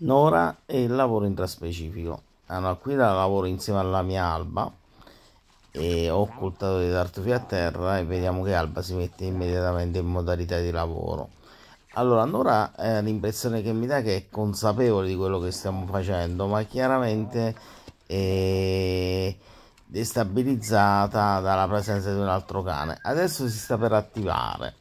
Nora e il lavoro intraspecifico. Allora, qui la lavoro insieme alla mia alba e ho occultato di tartufi a terra e vediamo che alba si mette immediatamente in modalità di lavoro. Allora, Nora eh, l'impressione che mi dà è che è consapevole di quello che stiamo facendo, ma chiaramente eh, è destabilizzata dalla presenza di un altro cane. Adesso si sta per attivare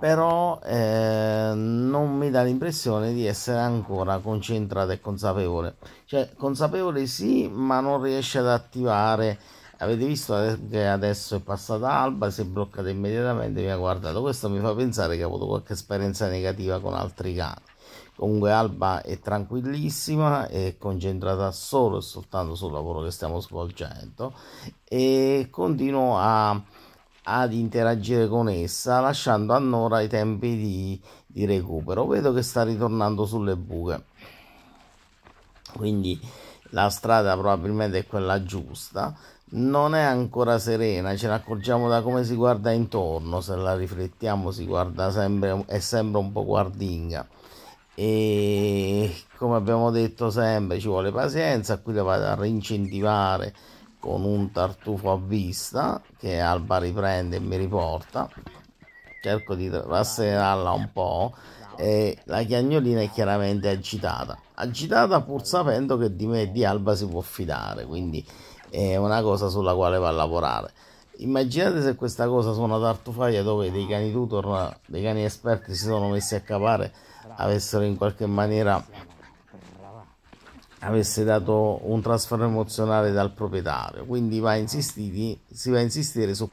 però eh, non mi dà l'impressione di essere ancora concentrata e consapevole cioè consapevole sì ma non riesce ad attivare avete visto che adesso è passata alba si è bloccata immediatamente mi ha guardato questo mi fa pensare che ha avuto qualche esperienza negativa con altri cani comunque alba è tranquillissima è concentrata solo e soltanto sul lavoro che stiamo svolgendo e continuo a ad interagire con essa, lasciando a Nora i tempi di, di recupero. Vedo che sta ritornando sulle buche, quindi la strada probabilmente è quella giusta. Non è ancora serena, ce ne accorgiamo da come si guarda intorno, se la riflettiamo si guarda sempre, è sempre un po' guardinga e come abbiamo detto sempre ci vuole pazienza, qui la vado a reincentivare con un tartufo a vista che Alba riprende e mi riporta cerco di rasserenarla un po' e la chiagnolina è chiaramente agitata agitata pur sapendo che di me e di Alba si può fidare quindi è una cosa sulla quale va a lavorare immaginate se questa cosa su una tartufaia dove dei cani tutor dei cani esperti si sono messi a capare avessero in qualche maniera avesse dato un trasferto emozionale dal proprietario, quindi va insistiti, si va a insistere su